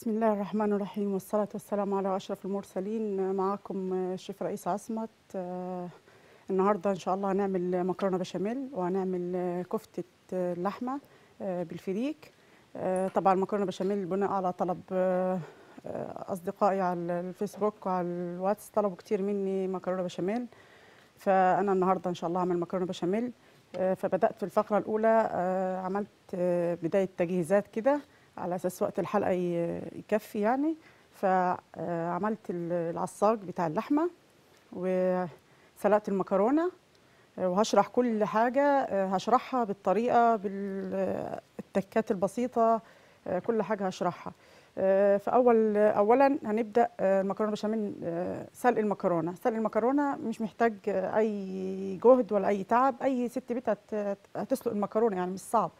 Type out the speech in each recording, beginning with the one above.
بسم الله الرحمن الرحيم والصلاة والسلام على أشرف المرسلين معاكم الشيف رئيس عصمت النهاردة إن شاء الله هنعمل مكرونة بشاميل وهنعمل كفتة اللحمة بالفريك طبعا المكرونة بشاميل بناء على طلب أصدقائي على الفيسبوك وعلى الواتس طلبوا كتير مني مكرونة بشاميل فأنا النهاردة إن شاء الله هعمل مكرونة بشاميل فبدأت في الفقرة الأولى عملت بداية تجهيزات كده على اساس وقت الحلقه يكفي يعني فعملت العصاج بتاع اللحمه وسلقت المكرونه وهشرح كل حاجه هشرحها بالطريقه بالتكات البسيطه كل حاجه هشرحها فاول اولا هنبدا المكرونه بشاميل سلق المكرونه سلق المكرونه مش محتاج اي جهد ولا اي تعب اي ست بيت هتسلق المكرونه يعني مش صعب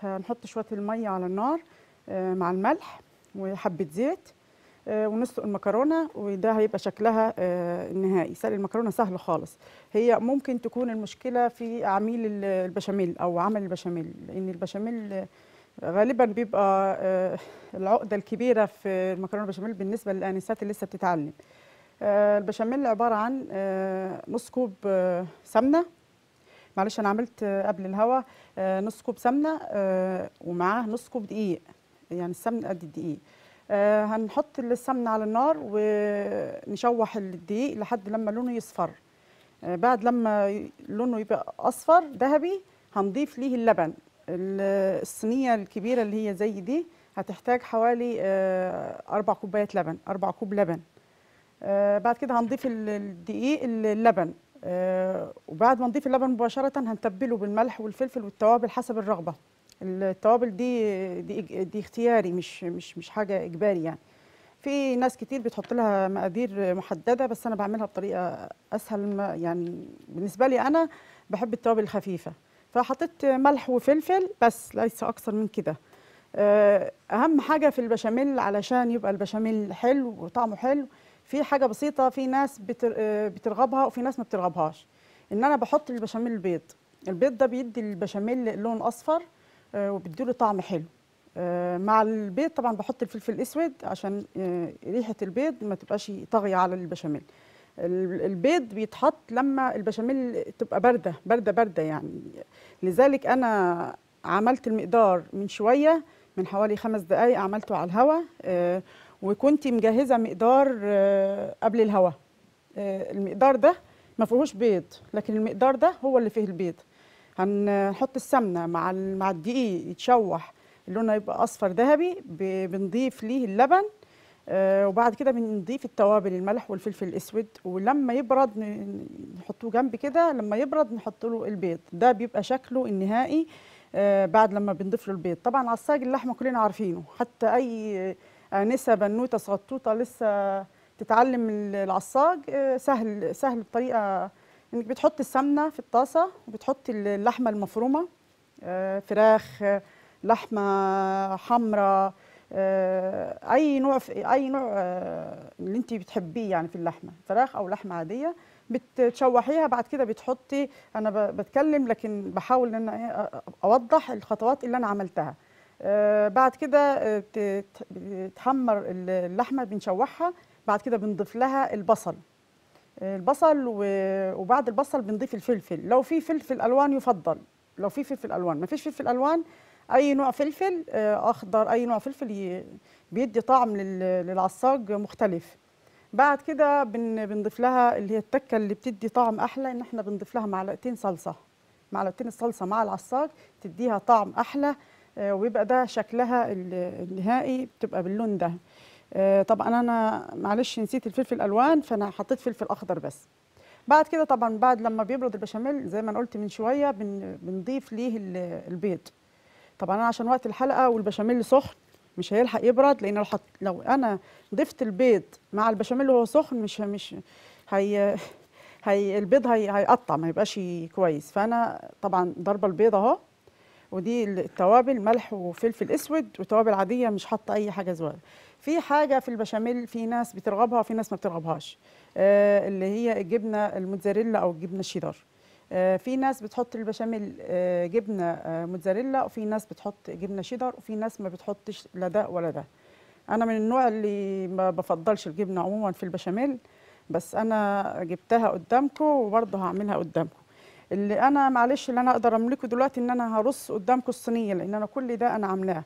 هنحط شويه الميه على النار آه، مع الملح وحبه زيت آه، ونسلق المكرونه وده هيبقى شكلها النهائي آه، سلق المكرونه سهل خالص هي ممكن تكون المشكله في عميل البشاميل او عمل البشاميل لان البشاميل غالبا بيبقى العقده الكبيره في المكرونه البشاميل بالنسبه للانسات اللي لسه بتتعلم البشاميل عباره عن نص كوب سمنه معلش انا عملت قبل الهوا نص كوب سمنه ومعاه نص كوب دقيق يعني السمن قد الدقيق آه هنحط السمن على النار ونشوح الدقيق لحد لما لونه يصفر آه بعد لما لونه يبقى اصفر ذهبي هنضيف ليه اللبن الصينيه الكبيره اللي هي زي دي هتحتاج حوالي آه اربع كوبايات لبن اربع كوب لبن آه، بعد كده هنضيف الدقيق اللبن آه، وبعد ما نضيف اللبن مباشره هنتبله بالملح والفلفل والتوابل حسب الرغبه التوابل دي دي, دي اختياري مش مش مش حاجه اجباري يعني في ناس كتير بتحط لها مقادير محدده بس انا بعملها بطريقه اسهل ما يعني بالنسبه لي انا بحب التوابل الخفيفه فحطيت ملح وفلفل بس ليس اكثر من كده آه، اهم حاجه في البشاميل علشان يبقى البشاميل حلو وطعمه حلو في حاجه بسيطه في ناس بترغبها وفي ناس ما بترغبهاش ان انا بحط البشاميل البيض البيض ده بيدي البشاميل لون اصفر آه، له طعم حلو آه، مع البيض طبعا بحط الفلفل الاسود عشان آه، ريحه البيض ما تبقاش طاغيه على البشاميل البيض بيتحط لما البشاميل تبقى بارده بارده بارده يعني لذلك انا عملت المقدار من شويه من حوالي خمس دقائق عملته على الهواء وكنت مجهزه مقدار قبل الهواء المقدار ده ما فيهوش بيض لكن المقدار ده هو اللي فيه البيض هنحط السمنه مع مع الدقيق يتشوح لونه يبقى اصفر ذهبي بنضيف ليه اللبن آه، وبعد كده بنضيف التوابل الملح والفلفل الاسود ولما يبرد نحطوه جنب كده لما يبرد نحط له البيض ده بيبقى شكله النهائي آه، بعد لما بنضيف له البيض طبعا عصاج اللحمه كلنا عارفينه حتى اي انسه بنوته صغطوطه لسه تتعلم العصاج آه، سهل سهل بطريقه انك بتحطي السمنه في الطاسه وبتحطي اللحمه المفرومه آه، فراخ لحمه حمراء آه، اي نوع اي نوع آه، اللي انت بتحبيه يعني في اللحمه فراخ او لحمه عاديه بتشوحيها بعد كده بتحطي انا بتكلم لكن بحاول ان انا إيه، اوضح الخطوات اللي انا عملتها بعد كده بتحمر اللحمه بنشوحها بعد كده بنضيف لها البصل البصل وبعد البصل بنضيف الفلفل لو في فلفل الوان يفضل لو في فلفل الوان ما فيش فلفل الوان اي نوع فلفل آه، اخضر اي نوع فلفل بيدي طعم للعصاج مختلف بعد كده بنضيف لها اللي هي التكه اللي بتدي طعم احلى ان احنا بنضيف لها معلقتين صلصه معلقتين الصلصه مع العصاج تديها طعم احلى آه، ويبقى ده شكلها النهائي بتبقى باللون ده آه، طبعا انا معلش نسيت الفلفل الالوان فانا حطيت فلفل اخضر بس بعد كده طبعا بعد لما بيبرد البشاميل زي ما انا قلت من شويه بن بنضيف ليه البيض طبعا انا عشان وقت الحلقه والبشاميل سخن مش هيلحق يبرد لان لو حط لو انا ضفت البيض مع البشاميل وهو سخن مش مش هي هي البيض هيقطع ما يبقاش كويس فانا طبعا ضربه البيض اهو ودي التوابل ملح وفلفل اسود وتوابل عاديه مش حاطه اي حاجه زوال في حاجه في البشاميل في ناس بترغبها وفي ناس ما بترغبهاش آه اللي هي الجبنه الموتزاريلا او الجبنه الشيدر آه في ناس بتحط البشاميل آه جبنه آه موتزاريلا وفي ناس بتحط جبنه شيدر وفي ناس ما بتحطش لا ده ولا ده انا من النوع اللي ما بفضلش الجبنه عموما في البشاميل بس انا جبتها قدامكم وبرضه هعملها قدامكم اللي انا معلش اللي انا اقدر املكه دلوقتي ان انا هرص قدامكم الصينيه لان انا كل ده انا عاملاه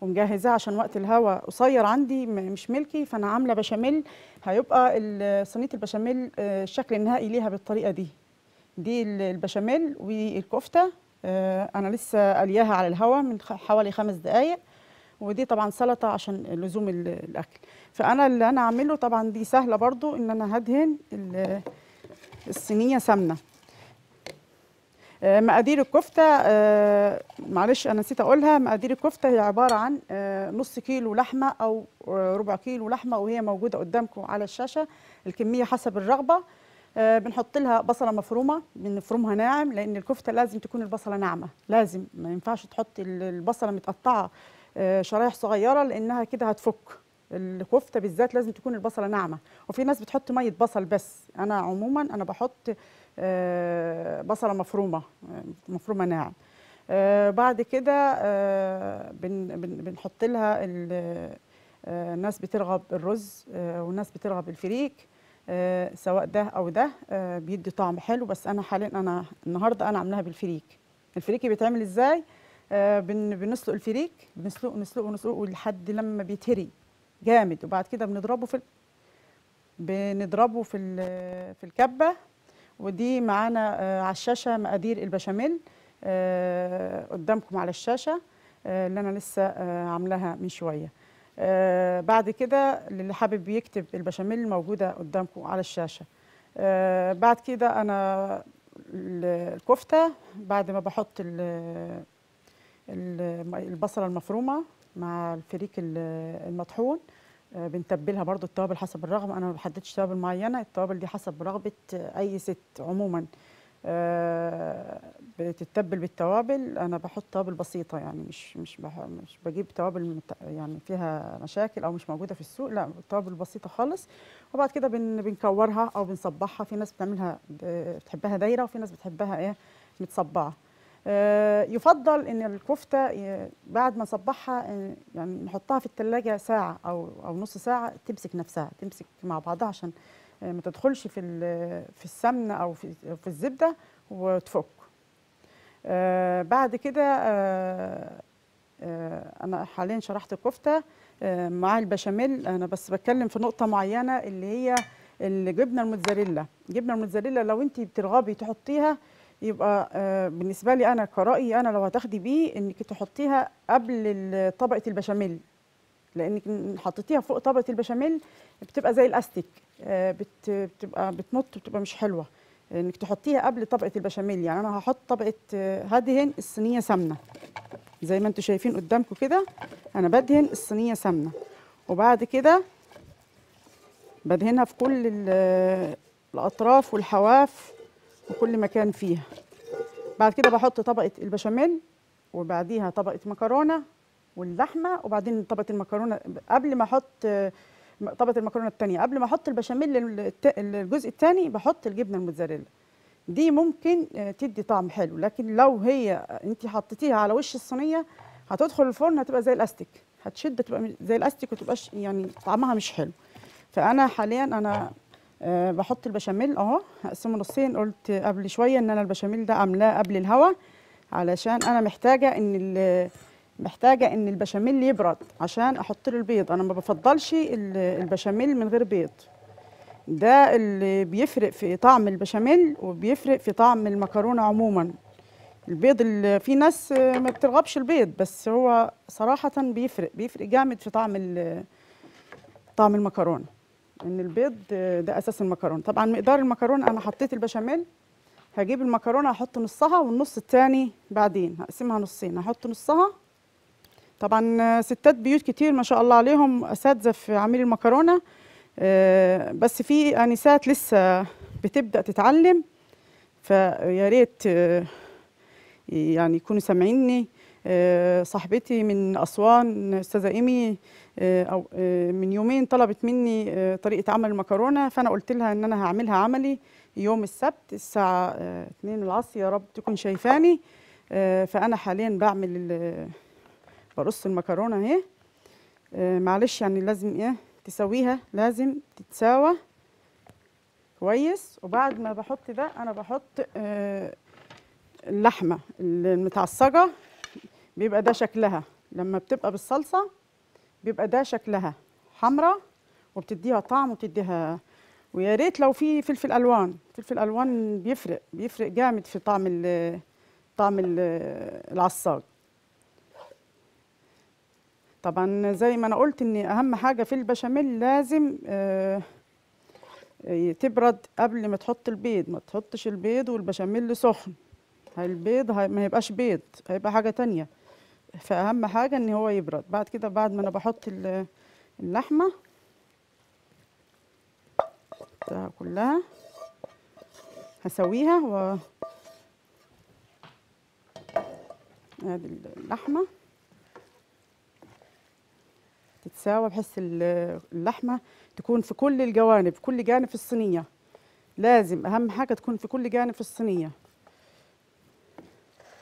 ومجهزاه عشان وقت الهوا قصير عندي مش ملكي فانا عامله بشاميل هيبقى صينيه البشاميل الشكل آه، النهائي ليها بالطريقه دي دي البشاميل والكفته آه، انا لسه قلياها على الهوا من حوالي خمس دقائق ودي طبعا سلطه عشان لزوم الاكل فانا اللي انا اعمله طبعا دي سهله برضو ان انا هدهن الصينيه سمنه آه، مقادير الكفته آه، معلش انا نسيت اقولها مقادير الكفته هي عباره عن آه، نص كيلو لحمه او ربع كيلو لحمه وهي موجوده قدامكم على الشاشه الكميه حسب الرغبه بنحط لها بصله مفرومه بنفرمها ناعم لان الكفته لازم تكون البصله ناعمه لازم ما ينفعش تحط البصله متقطعه شرايح صغيره لانها كده هتفك الكفته بالذات لازم تكون البصله ناعمه وفي ناس بتحط ميه بصل بس انا عموما انا بحط آه، بصله مفرومه آه، مفرومه ناعم آه، بعد كده بنحط لها الناس بترغب الرز والناس بترغب الفريك سواء ده او ده بيدي طعم حلو بس انا حاليا انا النهارده انا عاملاها بالفريك الفريك بيتعمل ازاي بنسلق الفريك بنسلقه نسلقه نسلقه لحد لما بيتهري جامد وبعد كده بنضربه في بنضربه في في الكبه ودي معانا آه، على الشاشه مقادير البشاميل آه، قدامكم على الشاشه آه، اللي انا لسه عاملاها من شويه بعد كده للي حابب يكتب البشاميل موجوده قدامكم على الشاشه بعد كده انا الكفته بعد ما بحط البصله المفرومه مع الفريك المطحون آه، بنتبلها برضو التوابل حسب الرغبه انا ما بحددش توابل معينه التوابل دي حسب رغبه اي ست عموما آه، بتتبل بالتوابل انا بحط توابل بسيطه يعني مش مش مش بجيب توابل يعني فيها مشاكل او مش موجوده في السوق لا توابل بسيطه خالص وبعد كده بن بنكورها او بنصبحها في ناس بتعملها بتحبها دايره وفي ناس بتحبها ايه متصبعه آه، يفضل ان الكفته بعد ما نصبحها آه، يعني نحطها في الثلاجه ساعه او او نص ساعه تمسك نفسها تمسك مع بعضها عشان آه، ما تدخلش في في السمنه او في في الزبده وتفك بعد كده انا حاليا شرحت الكفته مع البشاميل انا بس بتكلم في نقطه معينه اللي هي الجبنه الموتزاريلا الجبنه الموتزاريلا لو انت بترغبي تحطيها يبقى آه، بالنسبه لي انا كرأيي انا لو هتاخدي بيه انك تحطيها قبل طبقه البشاميل لانك حطيتيها فوق طبقه البشاميل بتبقى زي الاستيك آه، بتبقى بتنط بتبقى مش حلوه انك تحطيها قبل طبقه البشاميل يعني انا هحط طبقه آه، هدهن الصينيه سمنه زي ما انتم شايفين قدامكم كده انا بدهن الصينيه سمنه وبعد كده بدهنها في كل الاطراف والحواف وكل مكان فيها بعد كده بحط طبقه البشاميل وبعديها طبقه مكرونه واللحمه وبعدين طبقه المكرونه قبل ما احط طبقه المكرونه الثانيه قبل ما احط البشاميل الجزء الثاني بحط الجبنه الموتزاريلا دي ممكن آه، تدي طعم حلو لكن لو هي آه، انت حطيتيها على وش الصينيه هتدخل الفرن هتبقى زي الاستيك هتشد تبقى زي الاستيك وتبقاش يعني طعمها مش حلو فانا حاليا انا أه بحط البشاميل اهو هقسمه نصين قلت قبل شويه ان انا البشاميل ده املاه قبل الهوا علشان انا محتاجه ان محتاجه ان البشاميل يبرد عشان احط له البيض انا ما بفضلش البشاميل من غير بيض ده اللي بيفرق في طعم البشاميل وبيفرق في طعم المكرونه عموما البيض اللي في ناس ما بترغبش البيض بس هو صراحه بيفرق بيفرق جامد في طعم طعم المكرونه ان البيض ده اساس المكرونه طبعا مقدار المكرونه انا حطيت البشاميل هجيب المكرونه هحط نصها والنص التاني بعدين هقسمها نصين هحط نصها طبعا ستات بيوت كتير ما شاء الله عليهم اساتذه في عميل المكرونه آه، بس في انسات لسه بتبدا تتعلم فيا ريت آه، يعني يكونوا سامعيني آه، صاحبتي من اسوان استاذه ايمي آه، او آه، من يومين طلبت مني طريقه عمل المكرونه فانا قلت لها ان انا هعملها عملي يوم السبت الساعه 2 العصر يا رب تكون شايفاني فانا حاليا بعمل برص المكرونه اهي معلش يعني لازم ايه تسويها لازم تتساوى كويس وبعد ما بحط ده انا بحط اللحمه المتعصجه بيبقى ده شكلها لما بتبقى بالصلصه بيبقى ده شكلها حمراء وبتديها طعم وبتديها ويا ريت لو في فلفل الوان فلفل الوان بيفرق بيفرق جامد في طعم ال طعم العصاج طبعا زي ما انا قلت ان اهم حاجه في البشاميل لازم آه، تبرد قبل ما تحط البيض ما تحطش البيض والبشاميل سخن البيض ما يبقاش بيض هيبقى حاجه تانية فاهم حاجه ان هو يبرد بعد كده بعد ما انا بحط اللحمه كلها هسويها و ادي اللحمه تتساوى بحيث اللحمه تكون في كل الجوانب في كل جانب في الصينيه لازم اهم حاجه تكون في كل جانب في الصينيه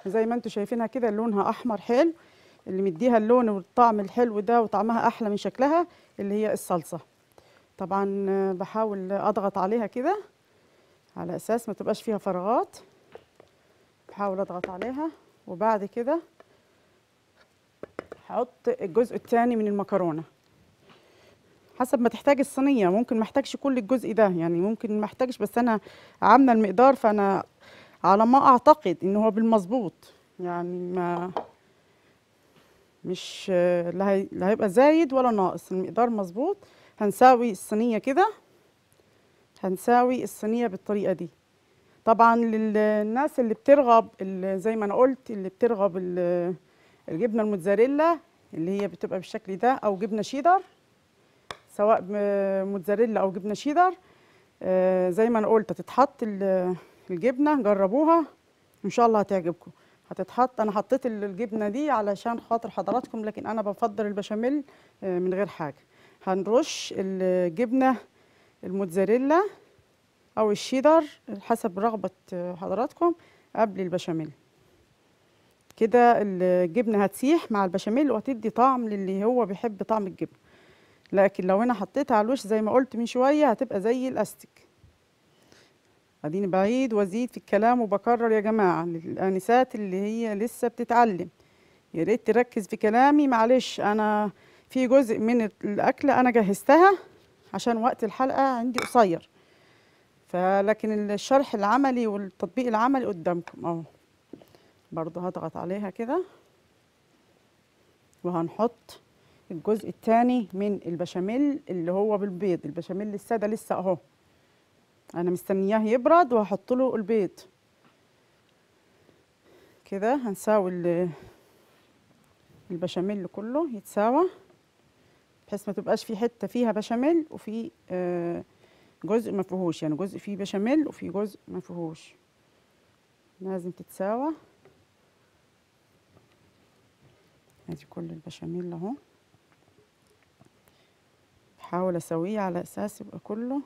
زي ما انتم شايفينها كده لونها احمر حلو اللي مديها اللون والطعم الحلو ده وطعمها احلى من شكلها اللي هي الصلصه طبعا بحاول اضغط عليها كده على اساس ما تبقاش فيها فراغات بحاول اضغط عليها وبعد كده هحط الجزء الثاني من المكرونه حسب ما تحتاج الصينيه ممكن ما احتاجش كل الجزء ده يعني ممكن ما احتاجش بس انا عامله المقدار فانا على ما اعتقد ان هو بالمظبوط يعني ما مش لا هيبقى زايد ولا ناقص المقدار مظبوط هنساوي الصينيه كده هنساوي الصينيه بالطريقه دي طبعا للناس اللي بترغب اللي زي ما انا قلت اللي بترغب الجبنه الموتزاريلا اللي هي بتبقى بالشكل ده او جبنه شيدر سواء موتزاريلا او جبنه شيدر آه، زي ما انا قلت هتتحط الجبنه جربوها ان شاء الله هتعجبكم هتتحط انا حطيت الجبنه دي علشان خاطر حضراتكم لكن انا بفضل البشاميل آه، من غير حاجه هنرش الجبنه الموتزاريلا او الشيدر حسب رغبه آه، حضراتكم قبل البشاميل كده الجبنه هتسيح مع البشاميل وهتدي طعم للي هو بيحب طعم الجبنه لكن لو انا حطيتها على الوش زي ما قلت من شويه هتبقى زي الاستك اديني بعيد وازيد في الكلام وبكرر يا جماعه للانسات اللي هي لسه بتتعلم يا ريت تركز في كلامي معلش انا في جزء من الاكل انا جهزتها عشان وقت الحلقه عندي قصير فلكن الشرح العملي والتطبيق العملي قدامكم اهو برضه هضغط عليها كده وهنحط الجزء الثاني من البشاميل اللي هو بالبيض البشاميل الساده لسه اهو انا مستنياه يبرد وهحط له البيض كده هنساوي البشاميل كله يتساوى بحيث ما تبقاش في حته فيها بشاميل وفي آه، جزء ما فيهوش يعني جزء فيه بشاميل وفي جزء ما فيهوش لازم تتساوى ادي كل البشاميل اهو بحاول اسويه على اساس يبقى كله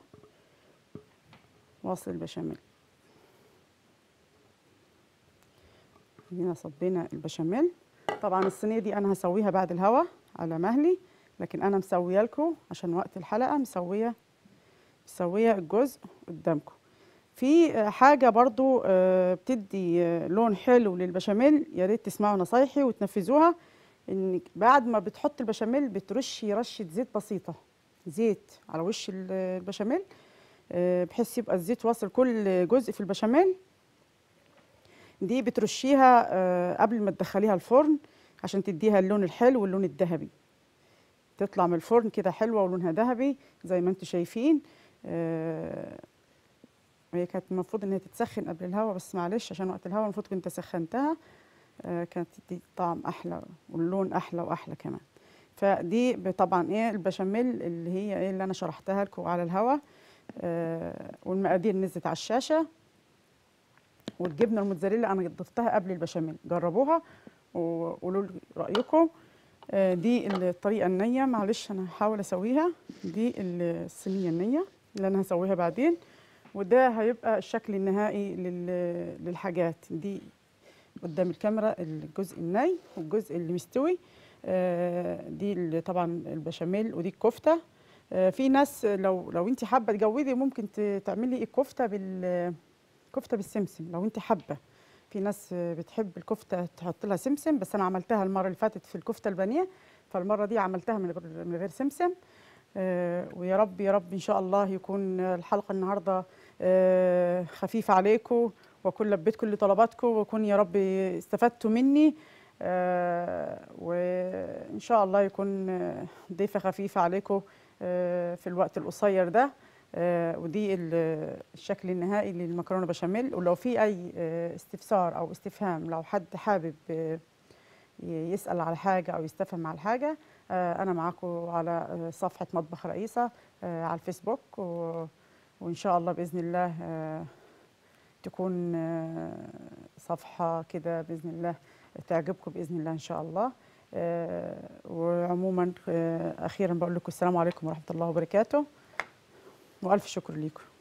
واصل البشاميل هنا صبينا البشاميل طبعا الصينيه دي انا هسويها بعد الهوا على مهلي لكن انا مسويه لكم عشان وقت الحلقه مسويه مسويه الجزء قدامكم في حاجه برضو آه، بتدي آه، لون حلو للبشاميل يا ريت تسمعوا نصايحي وتنفذوها ان بعد ما بتحط البشاميل بترشي رشه زيت بسيطه زيت على وش البشاميل آه، بحيث يبقى الزيت واصل كل جزء في البشاميل دي بترشيها آه، قبل ما تدخليها الفرن عشان تديها اللون الحلو واللون الذهبي تطلع من الفرن كده حلوه ولونها ذهبي زي ما انتم شايفين آه، هي كانت المفروض انها تتسخن قبل الهوا بس معلش عشان وقت الهوا المفروض كنت سخنتها كانت تدي طعم احلى واللون احلى واحلى كمان فدي طبعا ايه البشاميل اللي هي ايه اللي انا شرحتها لكم على الهوا آه، والمقادير نزلت على الشاشه والجبنه الموتزاريلا انا ضفتها قبل البشاميل جربوها وقولوا لي رايكم آه، دي الطريقه النيه معلش انا هحاول اسويها دي الصينيه النيه اللي انا هسويها بعدين وده هيبقى الشكل النهائي للحاجات دي قدام الكاميرا الجزء الني والجزء اللي مستوي آه، دي طبعا البشاميل ودي الكفته آه، في ناس لو لو انت حابه تجودي ممكن تعملي الكفته بال كفته بالسمسم لو انت حابه في ناس بتحب الكفته تحط لها سمسم بس انا عملتها المره اللي فاتت في الكفته البانيه فالمره دي عملتها من غير من غير سمسم آه، ويا رب يا رب ان شاء الله يكون الحلقه النهارده آه، خفيفه عليكم واكون لبيت كل طلباتكم واكون يا رب استفدتوا مني وان شاء الله يكون ضيفه خفيفه عليكم آه، في الوقت القصير ده آه، ودي الشكل النهائي للمكرونه بشاميل ولو في اي آه، استفسار او استفهام لو حد حابب يسال على حاجه او يستفهم على حاجه انا معاكم على صفحه مطبخ رئيسه على الفيسبوك وان شاء الله باذن الله تكون صفحه كده باذن الله تعجبكم باذن الله ان شاء الله آه، وعموما آه، اخيرا بقول لكم السلام عليكم ورحمه الله وبركاته والف شكر ليكم